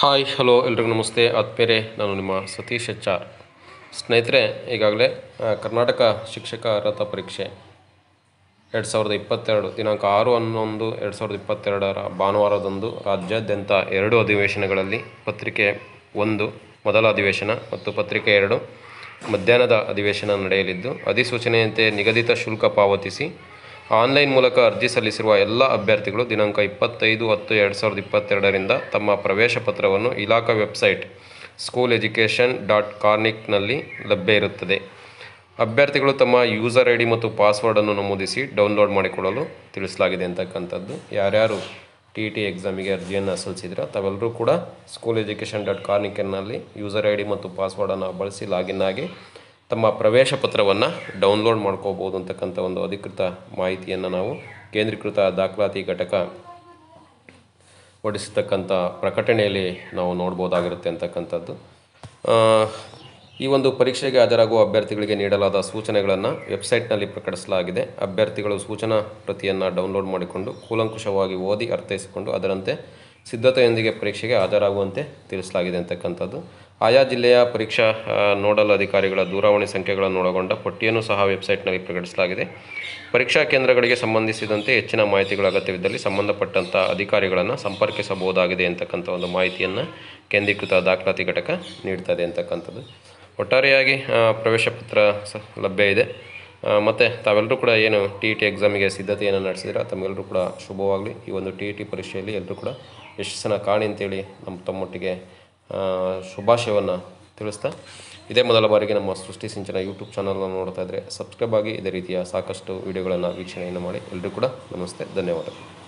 hi hello ಎಲ್ರಿಗೂ ನಮಸ್ತೆ ಆದ್ಮೇಲೆ ನಾನು ನಿಮ್ಮ ಸತೀಶ್ ಎಚ್ ಆರ್ ಸ್ನೇಹಿತರೆ ಈಗಾಗಲೇ ಕರ್ನಾಟಕ ಶಿಕ್ಷಕ ಅರ್ಹತಾ ಪರೀಕ್ಷೆ ಎರಡು ಸಾವಿರದ ಇಪ್ಪತ್ತೆರಡು ದಿನಾಂಕ ಆರು ಹನ್ನೊಂದು ಎರಡು ಸಾವಿರದ ಇಪ್ಪತ್ತೆರಡರ ಭಾನುವಾರದಂದು ರಾಜ್ಯಾದ್ಯಂತ ಎರಡು ಅಧಿವೇಶನಗಳಲ್ಲಿ ಪತ್ರಿಕೆ ಒಂದು ಮೊದಲ ಅಧಿವೇಶನ ಮತ್ತು ಪತ್ರಿಕೆ ಎರಡು ಮಧ್ಯಾಹ್ನದ ಅಧಿವೇಶನ ನಡೆಯಲಿದ್ದು ಅಧಿಸೂಚನೆಯಂತೆ ನಿಗದಿತ ಶುಲ್ಕ ಪಾವತಿಸಿ ಆನ್ಲೈನ್ ಮೂಲಕ ಅರ್ಜಿ ಸಲ್ಲಿಸಿರುವ ಎಲ್ಲ ಅಭ್ಯರ್ಥಿಗಳು ದಿನಾಂಕ ಇಪ್ಪತ್ತೈದು ಹತ್ತು ಎರಡು ಸಾವಿರದ ಇಪ್ಪತ್ತೆರಡರಿಂದ ತಮ್ಮ ಪ್ರವೇಶ ಪತ್ರವನ್ನು ಇಲಾಖಾ ವೆಬ್ಸೈಟ್ ಸ್ಕೂಲ್ ಎಜುಕೇಷನ್ ಡಾಟ್ ಕಾರ್ನಿಕ್ನಲ್ಲಿ ಲಭ್ಯ ಇರುತ್ತದೆ ಅಭ್ಯರ್ಥಿಗಳು ತಮ್ಮ ಯೂಸರ್ ಐ ಡಿ ಮತ್ತು ಪಾಸ್ವರ್ಡನ್ನು ನಮೂದಿಸಿ ಡೌನ್ಲೋಡ್ ಮಾಡಿಕೊಳ್ಳಲು ತಿಳಿಸಲಾಗಿದೆ ಅಂತಕ್ಕಂಥದ್ದು ಯಾರ್ಯಾರು ಟಿ ಟಿ ಎಕ್ಸಾಮಿಗೆ ಅರ್ಜಿಯನ್ನು ಸಲ್ಲಿಸಿದ್ರೆ ತಾವೆಲ್ಲರೂ ಕೂಡ ಸ್ಕೂಲ್ ಎಜುಕೇಷನ್ ಡಾಟ್ ಕಾರ್ನಿಕ್ನಲ್ಲಿ ಯೂಸರ್ ಐ ಡಿ ಮತ್ತು ಪಾಸ್ವರ್ಡನ್ನು ಬಳಸಿ ಲಾಗಿನ್ ಆಗಿ ತಮ್ಮ ಪ್ರವೇಶ ಪತ್ರವನ್ನು ಡೌನ್ಲೋಡ್ ಮಾಡ್ಕೋಬೋದು ಅಂತಕ್ಕಂಥ ಒಂದು ಅಧಿಕೃತ ಮಾಹಿತಿಯನ್ನು ನಾವು ಕೇಂದ್ರೀಕೃತ ದಾಖಲಾತಿ ಘಟಕ ಹೊಡಿಸತಕ್ಕಂಥ ಪ್ರಕಟಣೆಯಲ್ಲಿ ನಾವು ನೋಡ್ಬೋದಾಗಿರುತ್ತೆ ಅಂತಕ್ಕಂಥದ್ದು ಈ ಒಂದು ಪರೀಕ್ಷೆಗೆ ಹಾಜರಾಗುವ ಅಭ್ಯರ್ಥಿಗಳಿಗೆ ನೀಡಲಾದ ಸೂಚನೆಗಳನ್ನು ವೆಬ್ಸೈಟ್ನಲ್ಲಿ ಪ್ರಕಟಿಸಲಾಗಿದೆ ಅಭ್ಯರ್ಥಿಗಳು ಸೂಚನಾ ಪ್ರತಿಯನ್ನು ಡೌನ್ಲೋಡ್ ಮಾಡಿಕೊಂಡು ಕೂಲಂಕುಷವಾಗಿ ಓದಿ ಅರ್ಥೈಸಿಕೊಂಡು ಅದರಂತೆ ಸಿದ್ಧತೆಯೊಂದಿಗೆ ಪರೀಕ್ಷೆಗೆ ಹಾಜರಾಗುವಂತೆ ತಿಳಿಸಲಾಗಿದೆ ಅಂತಕ್ಕಂಥದ್ದು ಆಯಾ ಜಿಲ್ಲೆಯ ಪರೀಕ್ಷಾ ನೋಡಲ್ ಅಧಿಕಾರಿಗಳ ದೂರವಾಣಿ ಸಂಖ್ಯೆಗಳನ್ನು ಒಳಗೊಂಡ ಪಟ್ಟಿಯನ್ನು ಸಹ ವೆಬ್ಸೈಟ್ನಲ್ಲಿ ಪ್ರಕಟಿಸಲಾಗಿದೆ ಪರೀಕ್ಷಾ ಕೇಂದ್ರಗಳಿಗೆ ಸಂಬಂಧಿಸಿದಂತೆ ಹೆಚ್ಚಿನ ಮಾಹಿತಿಗಳ ಅಗತ್ಯವಿದ್ದಲ್ಲಿ ಸಂಬಂಧಪಟ್ಟಂಥ ಅಧಿಕಾರಿಗಳನ್ನು ಸಂಪರ್ಕಿಸಬಹುದಾಗಿದೆ ಅಂತಕ್ಕಂಥ ಒಂದು ಮಾಹಿತಿಯನ್ನು ಕೇಂದ್ರೀಕೃತ ದಾಖಲಾತಿ ಘಟಕ ನೀಡ್ತದೆ ಅಂತಕ್ಕಂಥದ್ದು ಒಟ್ಟಾರೆಯಾಗಿ ಪ್ರವೇಶ ಪತ್ರ ಸಹ ಲಭ್ಯ ಇದೆ ಮತ್ತು ತಾವೆಲ್ಲರೂ ಕೂಡ ಏನು ಟಿ ಇ ಟಿ ಎಕ್ಸಾಮಿಗೆ ಸಿದ್ಧತೆಯನ್ನು ನಡೆಸಿದ್ರೆ ತಮ್ಮೆಲ್ಲರೂ ಕೂಡ ಶುಭವಾಗಲಿ ಈ ಒಂದು ಟಿ ಇ ಟಿ ಪರೀಕ್ಷೆಯಲ್ಲಿ ಎಲ್ಲರೂ ಕೂಡ ಯಶಸ್ಸನ್ನು ಕಾಣಿ ಅಂತೇಳಿ ನಮ್ಮ ತಮ್ಮೊಟ್ಟಿಗೆ ಶುಭಾಶಯವನ್ನು ತಿಳಿಸ್ತಾ ಇದೇ ಮೊದಲ ಬಾರಿಗೆ ನಮ್ಮ ಸೃಷ್ಟಿ ಸಿಂಚನ ಯೂಟ್ಯೂಬ್ ಚಾನಲನ್ನು ನೋಡ್ತಾ ಇದ್ದರೆ ಸಬ್ಸ್ಕ್ರೈಬ್ ಆಗಿ ಇದೇ ರೀತಿಯ ಸಾಕಷ್ಟು ವಿಡಿಯೋಗಳನ್ನು ವೀಕ್ಷಣೆಯನ್ನು ಮಾಡಿ ಎಲ್ಲರೂ ಕೂಡ ನಮಸ್ತೆ ಧನ್ಯವಾದಗಳು